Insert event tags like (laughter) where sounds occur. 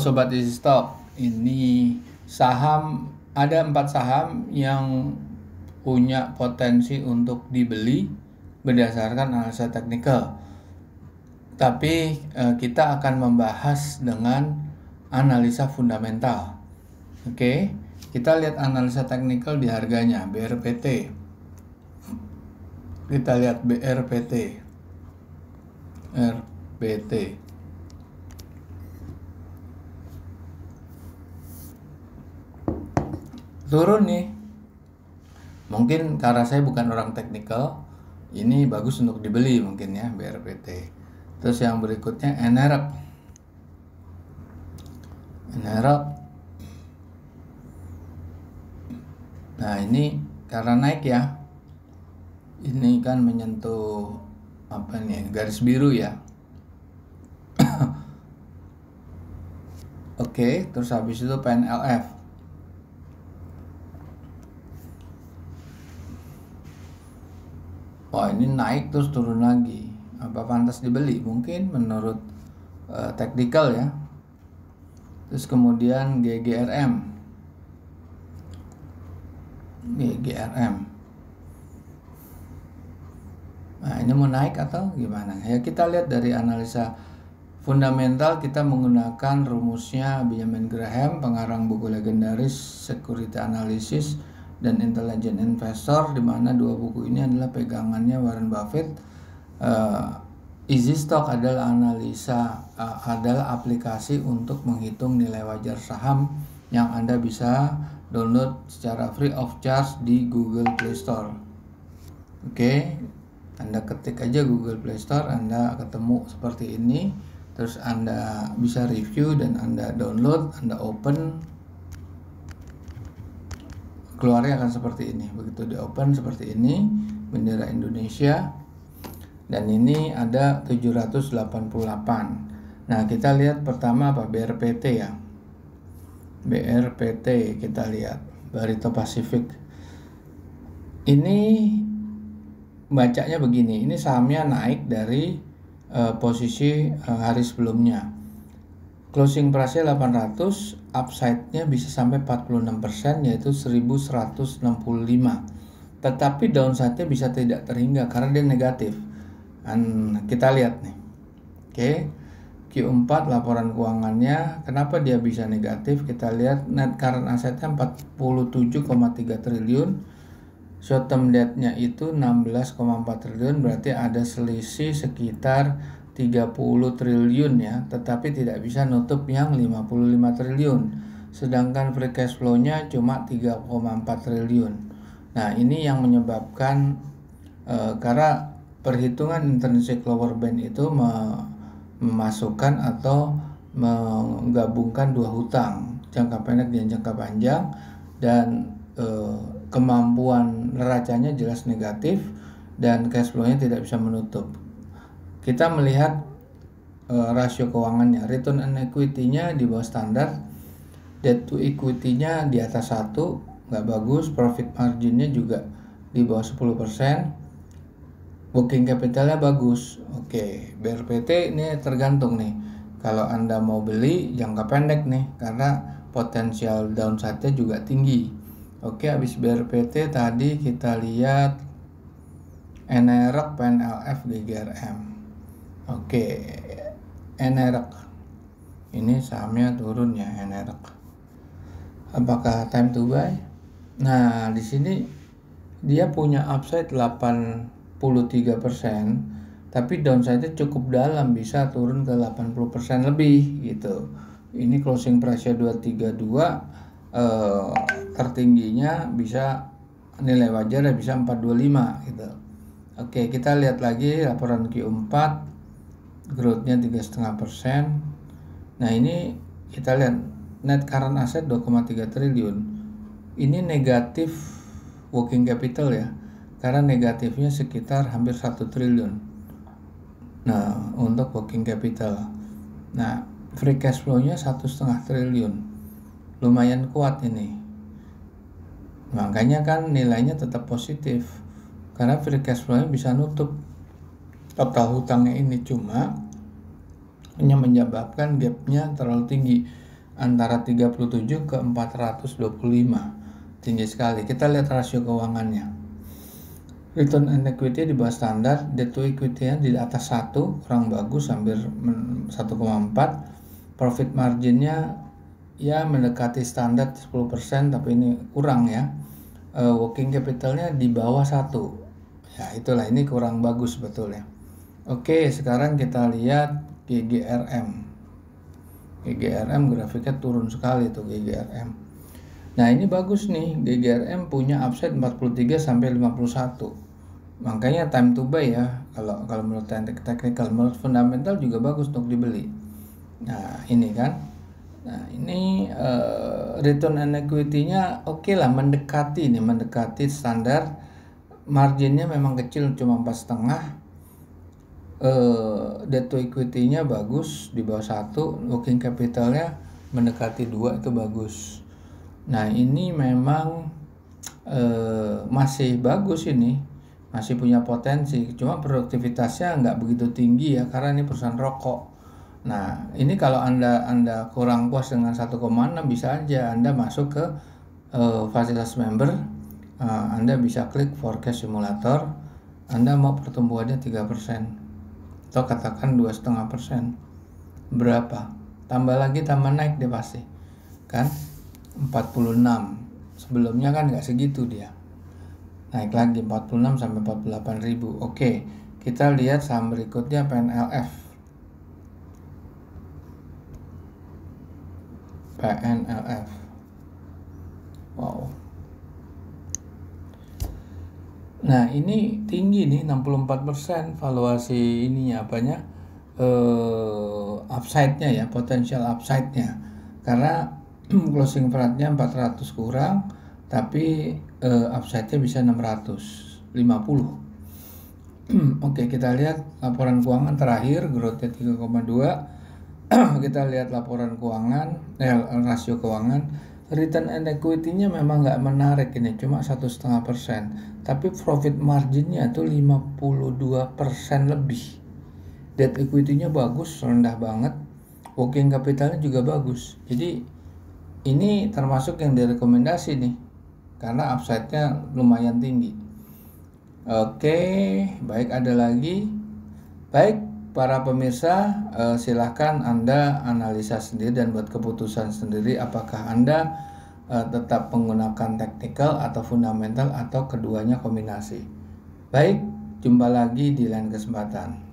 Sobat Easy Stock, ini saham ada empat saham yang punya potensi untuk dibeli berdasarkan analisa teknikal. Tapi eh, kita akan membahas dengan analisa fundamental. Oke, okay? kita lihat analisa teknikal di harganya BRPT. Kita lihat BRPT. RPT. turun nih mungkin karena saya bukan orang teknikal ini bagus untuk dibeli mungkin ya BRPT terus yang berikutnya NRF NRF nah ini karena naik ya ini kan menyentuh apa nih garis biru ya (coughs) oke okay, terus habis itu PNLF oh ini naik terus turun lagi apa pantas dibeli mungkin menurut uh, technical ya terus kemudian GGRM GGRM nah ini mau naik atau gimana ya kita lihat dari analisa fundamental kita menggunakan rumusnya Benjamin Graham pengarang buku legendaris Security Analysis dan Intelligent Investor di mana dua buku ini adalah pegangannya Warren Buffett. Uh, eh, Easy Stock adalah analisa uh, adalah aplikasi untuk menghitung nilai wajar saham yang Anda bisa download secara free of charge di Google Play Store. Oke, okay. Anda ketik aja Google Play Store, Anda ketemu seperti ini, terus Anda bisa review dan Anda download, Anda open, keluarnya akan seperti ini begitu di open seperti ini bendera Indonesia dan ini ada 788 nah kita lihat pertama apa BRPT ya BRPT kita lihat Barito Pacific ini bacanya begini ini sahamnya naik dari uh, posisi uh, hari sebelumnya Closing price-nya 800, upside-nya bisa sampai 46% yaitu 1165. Tetapi downside-nya bisa tidak terhingga karena dia negatif. Dan kita lihat nih. Oke. Okay. Q4 laporan keuangannya kenapa dia bisa negatif kita lihat net current asset-nya 47,3 triliun short term debt-nya itu 16,4 triliun berarti ada selisih sekitar 30 triliun ya, tetapi tidak bisa nutup yang 55 triliun. Sedangkan free cash flow-nya cuma 3,4 triliun. Nah, ini yang menyebabkan e, karena perhitungan intrinsic lower band itu me, memasukkan atau menggabungkan dua hutang, jangka pendek dan jangka panjang dan e, kemampuan neracanya jelas negatif dan cash flow-nya tidak bisa menutup kita melihat uh, rasio keuangannya return on equity-nya di bawah standar debt to equity-nya di atas satu nggak bagus profit margin-nya juga di bawah 10% working capitalnya bagus oke okay. BRPT ini tergantung nih kalau anda mau beli jangka pendek nih karena potensial downside-nya juga tinggi oke okay, habis BRPT tadi kita lihat NREC, e PNLF, GRM. Oke, NRK. Ini sahamnya turun ya NRK. Apakah time to buy? Nah, di sini dia punya upside 83%, tapi downside-nya cukup dalam, bisa turun ke 80% lebih gitu. Ini closing price-nya 232 eh, tertingginya bisa nilai wajar ya bisa 425 gitu. Oke, kita lihat lagi laporan Q4 growth-nya 3,5 persen. Nah ini kita lihat net current asset 2,3 triliun. Ini negatif working capital ya, karena negatifnya sekitar hampir satu triliun. Nah untuk working capital. Nah free cash flow-nya satu setengah triliun. Lumayan kuat ini. Makanya kan nilainya tetap positif karena free cash flow-nya bisa nutup total hutangnya ini cuma hanya menyebabkan gapnya terlalu tinggi antara 37 ke 425 tinggi sekali kita lihat rasio keuangannya return on equity di bawah standar debt to equity nya di atas 1 kurang bagus hampir 1,4 profit marginnya ya mendekati standar 10% tapi ini kurang ya uh, working capitalnya di bawah 1 ya itulah ini kurang bagus sebetulnya Oke, sekarang kita lihat GGRM. GGRM grafiknya turun sekali tuh GGRM. Nah, ini bagus nih. GGRM punya upside 43 sampai 51. Makanya time to buy ya. Kalau kalau menurut technical, menurut fundamental juga bagus untuk dibeli. Nah, ini kan. Nah, ini uh, return on equity-nya oke okay lah mendekati nih, mendekati standar. Marginnya memang kecil cuma 4,5 Eh, debt to equity-nya bagus di bawah satu, working capitalnya mendekati dua itu bagus. Nah ini memang e, masih bagus ini, masih punya potensi. Cuma produktivitasnya nggak begitu tinggi ya karena ini perusahaan rokok. Nah ini kalau anda anda kurang puas dengan 1,6 bisa aja anda masuk ke e, fasilitas member, e, anda bisa klik forecast simulator. Anda mau pertumbuhannya 3% atau katakan dua setengah persen berapa tambah lagi tambah naik dia pasti kan 46 sebelumnya kan nggak segitu dia naik lagi 46 sampai 48 ribu oke kita lihat saham berikutnya PNLF PNLF wow Nah, ini tinggi nih 64% valuasi ininya apanya? eh upside-nya ya, potensial upside-nya. Karena (clears throat) closing price-nya 400 kurang, tapi eh, upside-nya bisa 650. (clears throat) Oke, kita lihat laporan keuangan terakhir growth-nya 3,2. (clears throat) kita lihat laporan keuangan, eh, rasio keuangan, return and equity-nya memang nggak menarik ini, cuma satu setengah persen tapi profit marginnya itu 52% lebih debt equity-nya bagus rendah banget working capitalnya juga bagus jadi ini termasuk yang direkomendasi nih karena upside-nya lumayan tinggi oke baik ada lagi baik para pemirsa eh, silahkan anda analisa sendiri dan buat keputusan sendiri apakah anda eh, tetap menggunakan teknologi praktikal atau fundamental atau keduanya kombinasi. Baik, jumpa lagi di lain kesempatan.